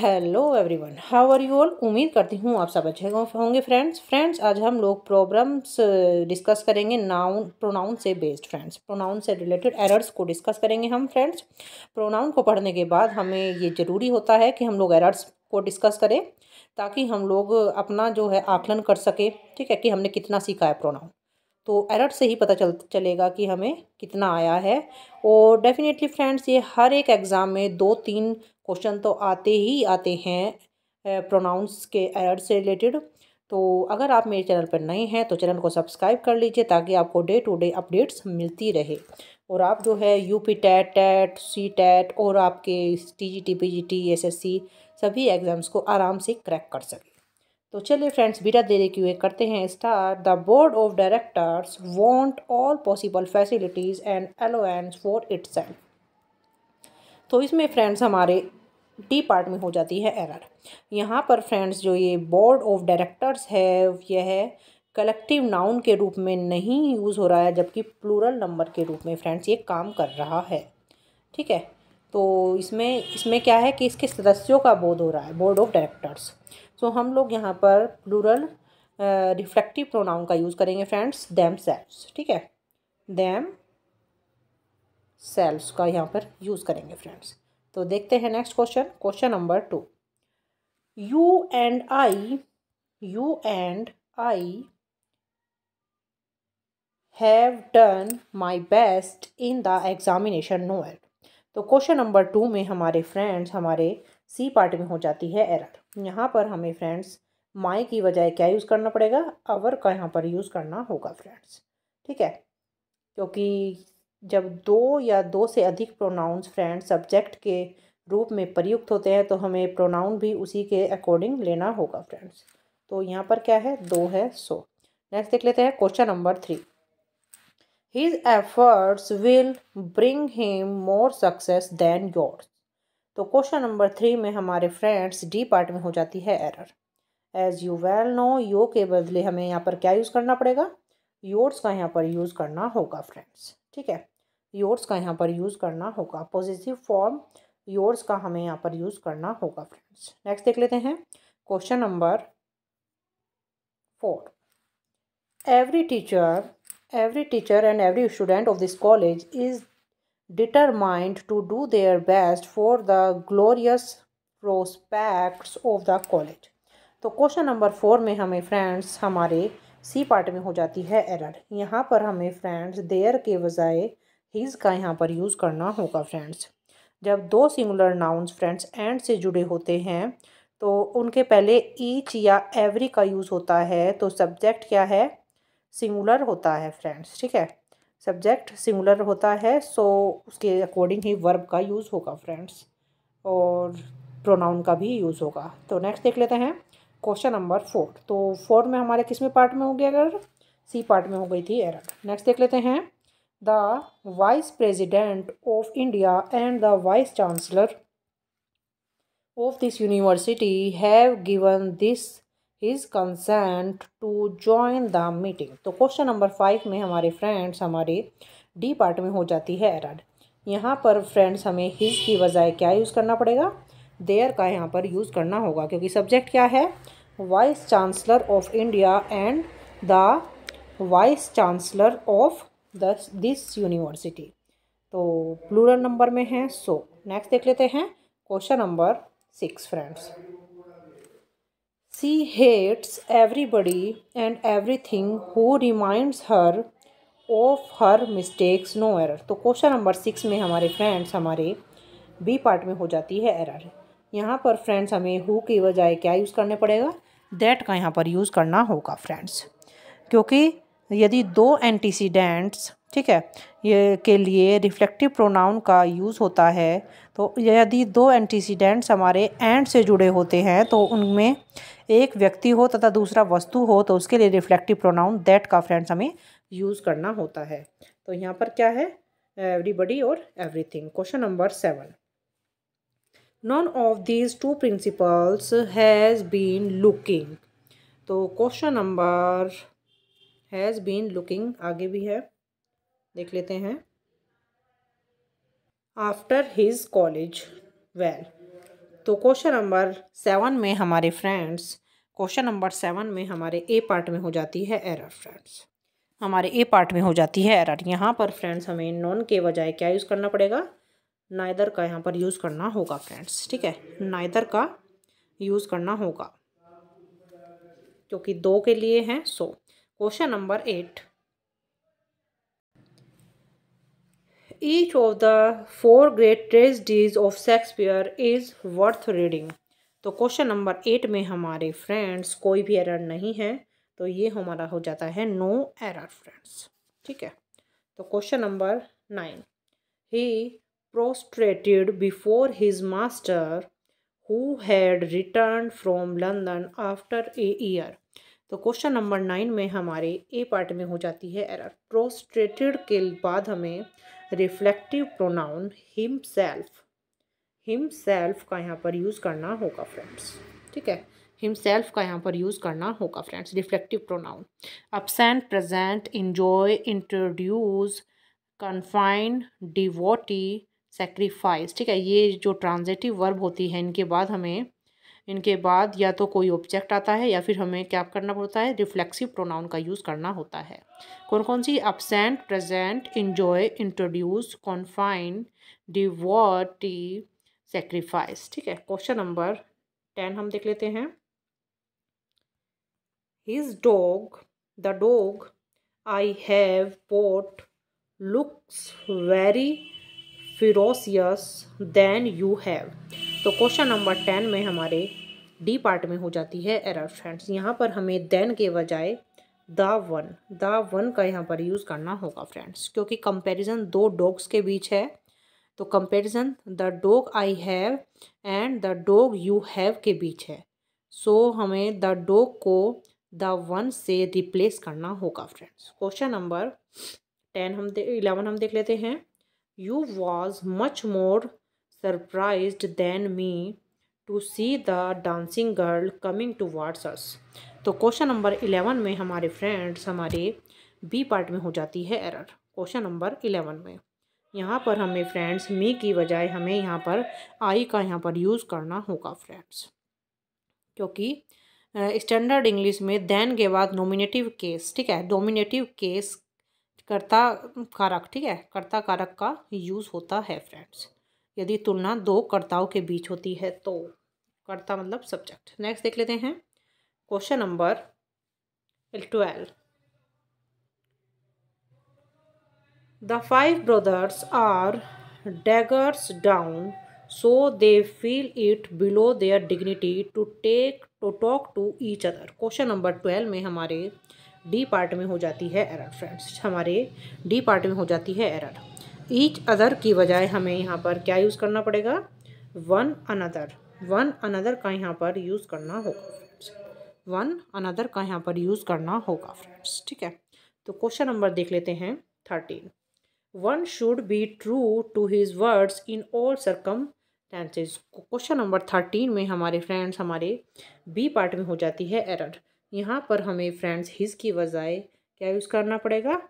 Hello everyone how are you all उम्मीद करती हूँ आप सब अच्छे होंगे फ्रेंड्स फ्रेंड्स आज हम लोग प्रॉब्लम्स डिस्कस करेंगे नाउन प्रोनाउन से बेस्ड फ्रेंड्स प्रोनाउन से रिलेटेड एरर्स को डिस्कस करेंगे हम फ्रेंड्स प्रोनाउन को पढ़ने के बाद हमें ये ज़रूरी होता है कि हम लोग एरर्स को डिस्कस करें ताकि हम लोग अपना जो है आकलन कर सकें ठीक है कि हमने कितना सीखा है प्रोनाउन तो एरर से ही पता चल चलेगा कि हमें कितना आया है और डेफिनेटली फ्रेंड्स ये हर एक एग्ज़ाम में दो तीन क्वेश्चन तो आते ही आते हैं प्रोनाउंस के एरर से रिलेटेड तो अगर आप मेरे चैनल पर नए हैं तो चैनल को सब्सक्राइब कर लीजिए ताकि आपको डे टू डे अपडेट्स मिलती रहे और आप जो है U P TET TET C TET और आपके T G T P G T S S C सभी एग्ज़ाम्स को आराम से क्रैक कर सकें तो चलिए फ्रेंड्स बिना देरी किए करते हैं start the board of directors want all possible facilities and allowances for its तो इसमें फ्रेंड्स हमारे डी पार्ट में हो जाती है एरर यहाँ पर फ्रेंड्स जो ये बोर्ड ऑफ डायरेक्टर्स है यह कलेक्टिव नाउन के रूप में नहीं यूज़ हो रहा है जबकि प्लूरल नंबर के रूप में फ्रेंड्स ये काम कर रहा है ठीक है तो इसमें इसमें क्या है कि इसके सदस्यों का बोध हो रहा है बोर्ड ऑफ डायरेक्टर्स सो तो हम लोग यहाँ पर प्लूरल रिफ्लेक्टिव प्रोनाउन का यूज़ करेंगे फ्रेंड्स दैम सेल्स ठीक है दैम सेल्स का यहाँ पर यूज़ करेंगे फ्रेंड्स तो देखते हैं next question question number two you and I you and I have done my best in the examination er तो क्वेश्चन नंबर टू में हमारे फ्रेंड्स हमारे सी पार्ट में हो जाती है एरर यहाँ पर हमें फ्रेंड्स माई की बजाय क्या यूज़ करना पड़ेगा अवर का यहाँ पर यूज़ करना होगा फ्रेंड्स ठीक है क्योंकि जब दो या दो से अधिक प्रोनाउंस फ्रेंड सब्जेक्ट के रूप में प्रयुक्त होते हैं तो हमें प्रोनाउन भी उसी के अकॉर्डिंग लेना होगा फ्रेंड्स तो यहाँ पर क्या है दो है सो नेक्स्ट देख लेते हैं question number three his efforts will bring him more success than yours तो क्वेश्चन नंबर थ्री में हमारे फ्रेंड्स डी पार्ट में हो जाती है error as you well know यो के बदले हमें यहाँ पर क्या यूज़ करना पड़ेगा योर्स का यहाँ पर यूज़ करना होगा फ्रेंड्स ठीक है योर्स का यहाँ पर यूज़ करना होगा पॉजिटिव फॉर्म योर्स का हमें यहाँ पर यूज़ करना होगा फ्रेंड्स नेक्स्ट देख लेते हैं question number four every teacher every teacher and every student of this college is determined to do their best for the glorious prospects of the college तो क्वेश्चन नंबर फोर में हमें friends हमारे C part में हो जाती है error यहाँ पर हमें फ्रेंड्स देयर के बजाय हीज़ का यहाँ पर यूज़ करना होगा फ्रेंड्स जब दो सिंगुलर नाउन्स फ्रेंड्स एंड से जुड़े होते हैं तो उनके पहले ईच या एवरी का यूज़ होता है तो सब्जेक्ट क्या है सिंगुलर होता है फ्रेंड्स ठीक है सब्जेक्ट सिंगुलर होता है सो उसके अकॉर्डिंग ही वर्ब का यूज़ होगा फ्रेंड्स और प्रोनाउन का भी यूज़ होगा तो नेक्स्ट देख लेते हैं क्वेश्चन नंबर फोर तो फोर में हमारे किसमें पार्ट में हो गया अगर सी पार्ट में हो गई थी एरर नेक्स्ट देख लेते हैं the vice president of india and the vice chancellor of this university have given this his consent to join the meeting तो क्वेश्चन नंबर फाइव में हमारे फ्रेंड्स हमारे डी पार्ट में हो जाती है एरर यहाँ पर फ्रेंड्स हमें हिज की बजाय क्या यूज़ करना पड़ेगा देयर का यहाँ पर यूज़ करना होगा क्योंकि सब्जेक्ट क्या है vice chancellor of India and the vice chancellor of thus this university तो प्लूरल नंबर में है सो नेक्स्ट देख लेते हैं question number six friends she hates everybody and everything who reminds her of her mistakes no error तो question number six में हमारे friends हमारे बी पार्ट में हो जाती है एरर यहाँ पर फ्रेंड्स हमें हु की बजाय क्या यूज़ करने पड़ेगा दैट का यहाँ पर यूज़ करना होगा फ्रेंड्स क्योंकि यदि दो एंटीसीडेंट्स ठीक है ये के लिए रिफ्लेक्टिव प्रोनाउन का यूज़ होता है तो यदि दो एंटीसीडेंट्स हमारे एंड से जुड़े होते हैं तो उनमें एक व्यक्ति हो तथा दूसरा वस्तु हो तो उसके लिए रिफ्लेक्टिव प्रोनाउन दैट का फ्रेंड्स हमें यूज़ करना होता है तो यहाँ पर क्या है एवरीबडी और everything question number seven none of these two principals has been looking तो question number has been looking आगे भी है देख लेते हैं आफ्टर हिज कॉलेज वेल तो क्वेश्चन नंबर सेवन में हमारे फ्रेंड्स क्वेश्चन नंबर सेवन में हमारे ए पार्ट में हो जाती है एरर फ्रेंड्स हमारे ए पार्ट में हो जाती है एरर यहाँ पर फ्रेंड्स हमें नॉन के बजाय क्या यूज़ करना पड़ेगा नाइदर का यहाँ पर यूज़ करना होगा फ्रेंड्स ठीक है नाइदर का यूज़ करना होगा क्योंकि दो के लिए हैं so question number eight each of the four great tragedies of Shakespeare is worth reading तो क्वेश्चन नंबर एट में हमारे फ्रेंड्स कोई भी एरर नहीं है तो ये हमारा हो जाता है नो एरर फ्रेंड्स ठीक है तो question number nine he prostrated before his master who had return from London after a year तो क्वेश्चन नंबर नाइन में हमारे ए पार्ट में हो जाती है एरर प्रोस्ट्रेटेड के बाद हमें reflexive pronoun himself himself का यहाँ पर यूज़ करना होगा फ्रेंड्स ठीक है हिम सेल्फ का यहाँ पर यूज़ करना होगा friends reflexive pronoun absent present enjoy introduce confine devote sacrifice ठीक है ये जो ट्रांजेटिव वर्ब होती है इनके बाद हमें इनके बाद या तो कोई ऑब्जेक्ट आता है या फिर हमें क्या करना पड़ता है रिफ्लेक्सिव प्रोनाउन का यूज़ करना होता है कौन कौन सी absent present enjoy introduce confine devote sacrifice ठीक है क्वेश्चन नंबर टेन हम देख लेते हैं his dog the dog I have got looks very ferocious than you have तो क्वेश्चन नंबर टेन में हमारे डी पार्ट में हो जाती है एरर फ्रेंड्स यहाँ पर हमें देन के बजाय द वन द वन का यहाँ पर यूज़ करना होगा फ्रेंड्स क्योंकि कंपैरिजन दो डॉग्स के बीच है तो comparison the dog I have and the dog you have के बीच है सो so, हमें द डॉग को द वन से रिप्लेस करना होगा फ्रेंड्स क्वेश्चन नंबर टेन हम इलेवन हम देख लेते हैं you was much more surprised than me to see the dancing girl coming towards us. तो क्वेश्चन नंबर इलेवन में हमारे फ्रेंड्स हमारे बी पार्ट में हो जाती है एरर क्वेश्चन नंबर इलेवन में यहाँ पर हमें फ्रेंड्स मी की बजाय हमें यहाँ पर आई का यहाँ पर यूज़ करना होगा फ्रेंड्स क्योंकि स्टैंडर्ड इंग्लिश में देन के बाद नोमिनेटिव केस ठीक है डोमिनेटिव केस कर्ता कारक ठीक है कर्ता कारक का यूज़ होता है फ्रेंड्स यदि तुलना दो कर्ताओं के बीच होती है तो कर्ता मतलब सब्जेक्ट नेक्स्ट देख लेते हैं question number twelve the five brothers are daggers down so they feel it below their dignity to take to talk to each other question number twelve में हमारे डी पार्ट में हो जाती है एरर फ्रेंड्स हमारे डी पार्ट में हो जाती है एरर ईच अदर की बजाय हमें यहाँ पर क्या यूज़ करना पड़ेगा वन अनदर वन अनदर का यहाँ पर यूज़ करना होगा वन अनदर का यहाँ पर यूज़ करना होगा फ्रेंड्स ठीक है तो क्वेश्चन नंबर देख लेते हैं thirteen one should be true to his words in all circumstances question number thirteen में हमारे फ्रेंड्स हमारे बी पार्ट में हो जाती है एरर यहाँ पर हमें फ्रेंड्स हिज की बजाय क्या यूज़ करना पड़ेगा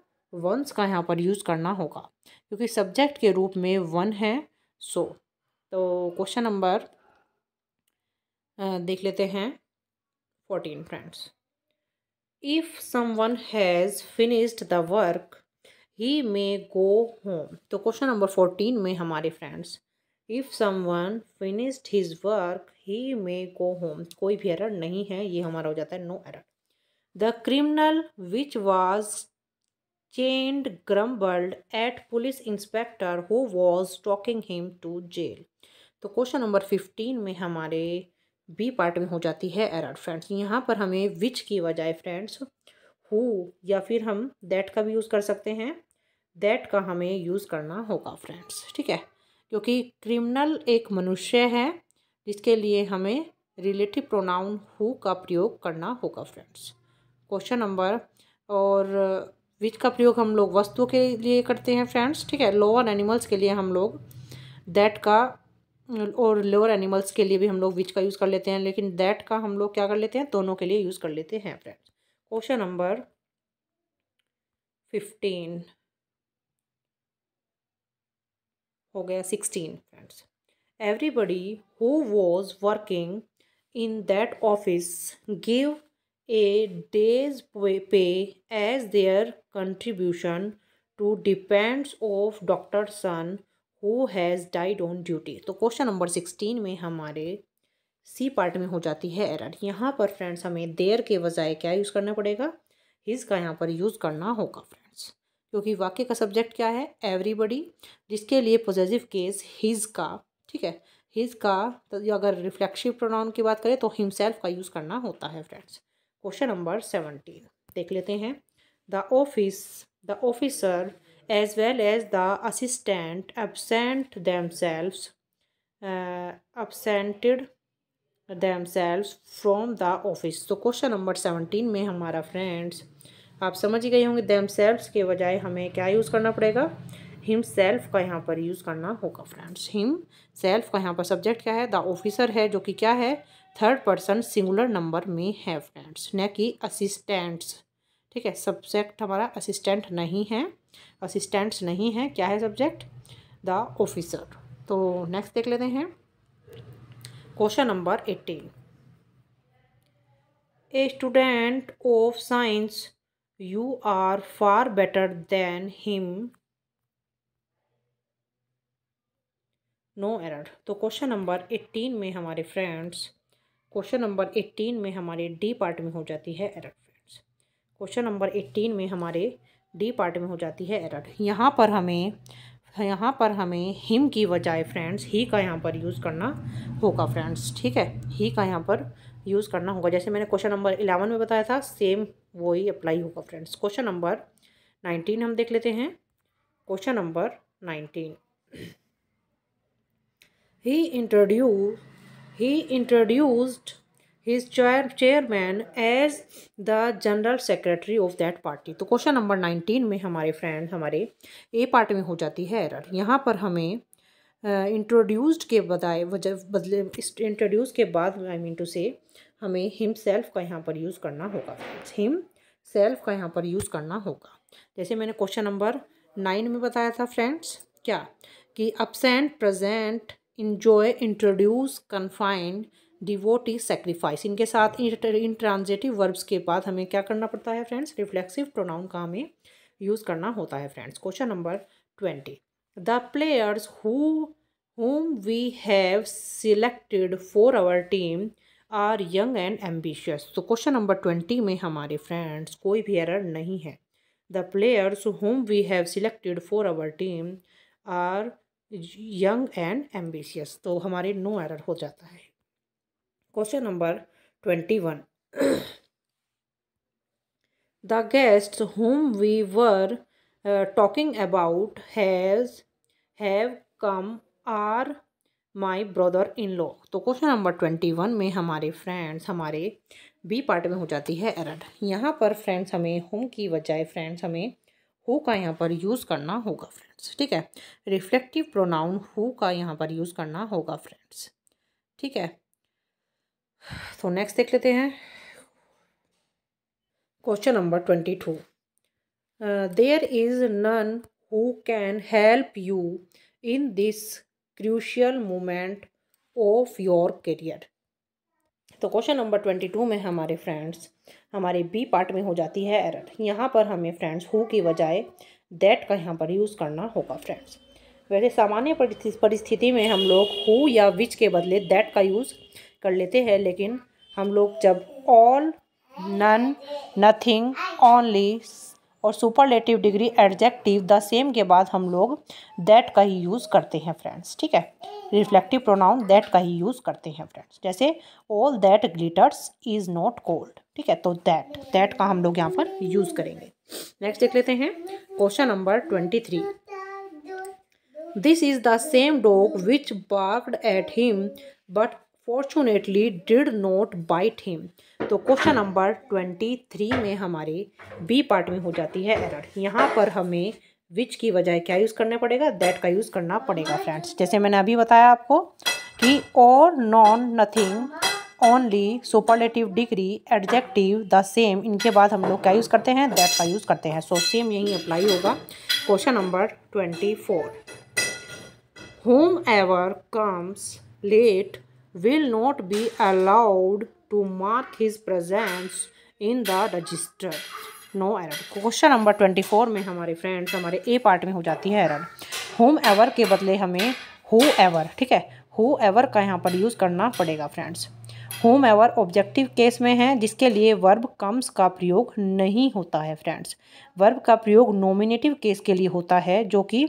वंस का यहाँ पर यूज़ करना होगा क्योंकि सब्जेक्ट के रूप में वन है सो तो क्वेश्चन नंबर देख लेते हैं fourteen friends if someone has finished the work he may go home तो क्वेश्चन नंबर फोर्टीन में हमारे friends if someone finished his work he may go home कोई भी एरर नहीं है ये हमारा हो जाता है no error the criminal which was Chained grumbled at police inspector who was talking him to jail. तो क्वेश्चन नंबर फिफ्टीन में हमारे बी पार्ट में हो जाती है एरर फ्रेंड्स यहाँ पर हमें विच की बजाय फ्रेंड्स हु या फिर हम दैट का भी यूज़ कर सकते हैं दैट का हमें यूज़ करना होगा फ्रेंड्स ठीक है क्योंकि क्रिमिनल एक मनुष्य है जिसके लिए हमें रिलेटिव प्रोनाउन हु का प्रयोग करना होगा फ्रेंड्स क्वेश्चन नंबर और विच का प्रयोग हम लोग वस्तु के लिए करते हैं फ्रेंड्स ठीक है लोअर एनिमल्स के लिए हम लोग दैट का और लोअर एनिमल्स के लिए भी हम लोग विच का यूज़ कर लेते हैं लेकिन दैट का हम लोग क्या कर लेते हैं दोनों के लिए यूज़ कर लेते हैं फ्रेंड्स क्वेश्चन नंबर फिफ्टीन हो गया sixteen friends everybody who was working in that office give a day's pay as their contribution to depends of doctor Sen who has died on duty तो क्वेश्चन नंबर सिक्सटीन में हमारे C part में हो जाती है error यहाँ पर friends हमें देर के बजाय क्या यूज़ करना पड़ेगा हिज का यहाँ पर यूज़ करना होगा फ्रेंड्स क्योंकि वाक्य का सब्जेक्ट क्या है एवरीबडी जिसके लिए पॉजिटिव केस हिज का ठीक है हिज का तो अगर रिफ्लेक्शिव प्रोनाउन की बात करें तो हिमसेल्फ का यूज़ करना होता है फ्रेंड्स क्वेश्चन नंबर सेवनटीन देख लेते हैं the office the officer as well as the assistant absent themselves uh, them themselves from the office तो क्वेश्चन नंबर सेवनटीन में हमारा फ्रेंड्स आप समझ गए होंगे दैम themselves के बजाय हमें क्या यूज़ करना पड़ेगा हिम सेल्फ का यहाँ पर यूज़ करना होगा फ्रेंड्स हिम सेल्फ का यहाँ पर सब्जेक्ट क्या है द ऑफिसर है जो कि क्या है थर्ड पर्सन सिंगुलर नंबर में है फ्रेंड्स न कि असिस्टेंट्स ठीक है सब्जेक्ट हमारा असिस्टेंट नहीं है असिस्टेंट्स नहीं है क्या है सब्जेक्ट द ऑफिसर तो नेक्स्ट देख लेते हैं question number eighteen a student of science you are far better than him no error तो क्वेश्चन नंबर एट्टीन में हमारे फ्रेंड्स क्वेश्चन नंबर एट्टीन में हमारे डी पार्ट में हो जाती है error friends question number eighteen में हमारे डी पार्ट में हो जाती है एरर यहाँ पर हमें यहाँ पर हमें हिम की बजाय फ्रेंड्स ही का यहाँ पर यूज़ करना होगा फ्रेंड्स ठीक है ही का यहाँ पर यूज़ करना होगा जैसे मैंने क्वेश्चन नंबर इलेवन में बताया था सेम वो ही अप्लाई होगा फ्रेंड्स क्वेश्चन नंबर नाइनटीन हम देख लेते हैं question number nineteen he introduce he introduced his chair chairman as the general secretary of that party तो क्वेश्चन नंबर नाइनटीन में हमारे फ्रेंड हमारे ए पार्टी में हो जाती है एरर यहाँ पर हमें इंट्रोड्यूस्ड uh, के बताए बदले इंट्रोड्यूस के बाद आई मीन टू से हमें हिम सेल्फ का यहाँ पर यूज़ करना होगा हिम सेल्फ का यहाँ पर यूज़ करना होगा जैसे मैंने क्वेश्चन नंबर नाइन में बताया था फ्रेंड्स क्या कि absent present enjoy introduce confined devote sacrifice इनके साथ इन ट्रांजेटिव वर्ब्स के बाद हमें क्या करना पड़ता है फ्रेंड्स रिफ्लेक्सिव प्रोनाउन का हमें यूज़ करना होता है friends question number twenty the players who whom we have selected for our team are young and ambitious तो क्वेश्चन नंबर ट्वेंटी में हमारे फ्रेंड्स कोई भी एरर नहीं है the players whom we have selected for our team are young and ambitious तो हमारे no error हो जाता है question number twenty one the guest whom we were talking about has have come are my brother in law तो question number twenty one में हमारे friends हमारे B part में हो जाती है एरर यहाँ पर फ्रेंड्स हमें होम की बजाय फ्रेंड्स हमें हु का यहाँ पर यूज़ करना होगा फ्रेंड्स ठीक है रिफ्लेक्टिव प्रोनाउन हु का यहाँ पर यूज़ करना होगा फ्रेंड्स ठीक है तो नेक्स्ट देख लेते हैं question number twenty two there is none who can help you in this crucial moment of your career तो क्वेश्चन नंबर ट्वेंटी टू में हमारे फ्रेंड्स हमारे बी पार्ट में हो जाती है एरर यहाँ पर हमें फ्रेंड्स हु की बजाय दैट का यहाँ पर यूज़ करना होगा फ्रेंड्स वैसे सामान्य परिस्थिति में हम लोग हु या विच के बदले दैट का यूज़ कर लेते हैं लेकिन हम लोग जब ऑल नन नथिंग ओनली और superlative degree adjective the same के बाद हम लोग दैट का ही यूज़ करते हैं फ्रेंड्स ठीक है रिफ्लेक्टिव प्रोनाउन दैट का ही यूज़ करते हैं फ्रेंड्स जैसे all that glitters is not gold ठीक है तो दैट दैट का हम लोग यहाँ पर यूज़ करेंगे नेक्स्ट देख लेते हैं question number twenty three this is the same dog which barked at him but fortunately did not bite him तो क्वेश्चन नंबर ट्वेंटी थ्री में हमारे बी पार्ट में हो जाती है एरर यहाँ पर हमें विच की बजाय क्या यूज़ करना पड़ेगा दैट का यूज़ करना पड़ेगा फ्रेंड्स जैसे मैंने अभी बताया आपको कि और none nothing only superlative degree adjective the same इनके बाद हम लोग क्या यूज़ करते हैं दैट का यूज़ करते हैं सो so, सेम यही अप्लाई होगा question number twenty four whomever comes late will not be allowed to mark his presence in the register no error question number twenty four में हमारे friends हमारे ए part में हो जाती है error home ever के बदले हमें हो एवर ठीक है हो एवर का यहाँ पर यूज़ करना पड़ेगा friends whomever objective case में है जिसके लिए वर्ब कम्स का प्रयोग नहीं होता है फ्रेंड्स वर्ब का प्रयोग नोमिनेटिव केस के लिए होता है जो कि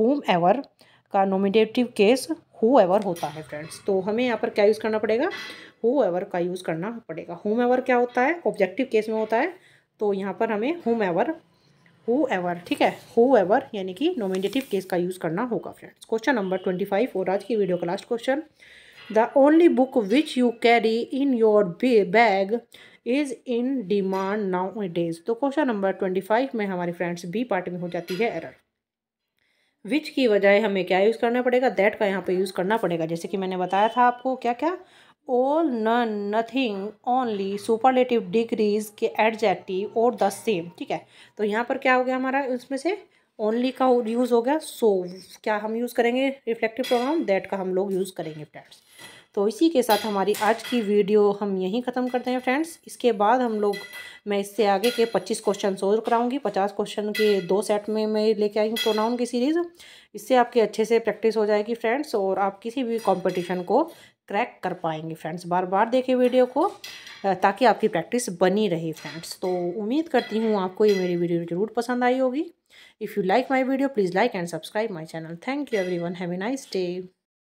होम एवर का नोमिनेटिव केस हो एवर होता है फ्रेंड्स तो हमें यहाँ पर क्या यूज़ करना पड़ेगा हो एवर का यूज़ करना पड़ेगा होम एवर क्या होता है ऑब्जेक्टिव केस में होता है तो यहाँ पर हमें हुम एवर हु एवर ठीक है हु एवर यानी कि नोमिनेटिव केस का यूज़ करना होगा friends question number twenty five और आज की वीडियो का last question the only book which you carry in your bag is in demand nowadays तो क्वेश्चन नंबर ट्वेंटी फाइव में हमारी फ्रेंड्स बी पार्ट में हो जाती है एरर विच की बजाय हमें क्या यूज़ करना पड़ेगा दैट का यहाँ पे यूज़ करना पड़ेगा जैसे कि मैंने बताया था आपको क्या क्या all none nothing only superlative degrees के एडजेक्टिव और द सेम ठीक है तो यहाँ पर क्या हो गया हमारा उसमें से ओनली का यूज़ हो गया सो so, क्या हम यूज़ करेंगे रिफ्लेक्टिव प्रोग्राम दैट का हम लोग यूज़ करेंगे फ्रेंड्स तो इसी के साथ हमारी आज की वीडियो हम यहीं ख़त्म करते हैं फ्रेंड्स इसके बाद हम लोग मैं इससे आगे के पच्चीस क्वेश्चन और कराऊंगी पचास क्वेश्चन के दो सेट में मैं लेके आई हूँ प्रोनाउन की सीरीज़ इससे आपकी अच्छे से प्रैक्टिस हो जाएगी फ्रेंड्स और आप किसी भी कॉम्पिटिशन को क्रैक कर पाएंगे फ्रेंड्स बार बार देखें वीडियो को ताकि आपकी प्रैक्टिस बनी रहे फ्रेंड्स तो उम्मीद करती हूँ आपको ये मेरी वीडियो ज़रूर पसंद आई होगी if you like my video please like and subscribe my channel thank you everyone have a nice day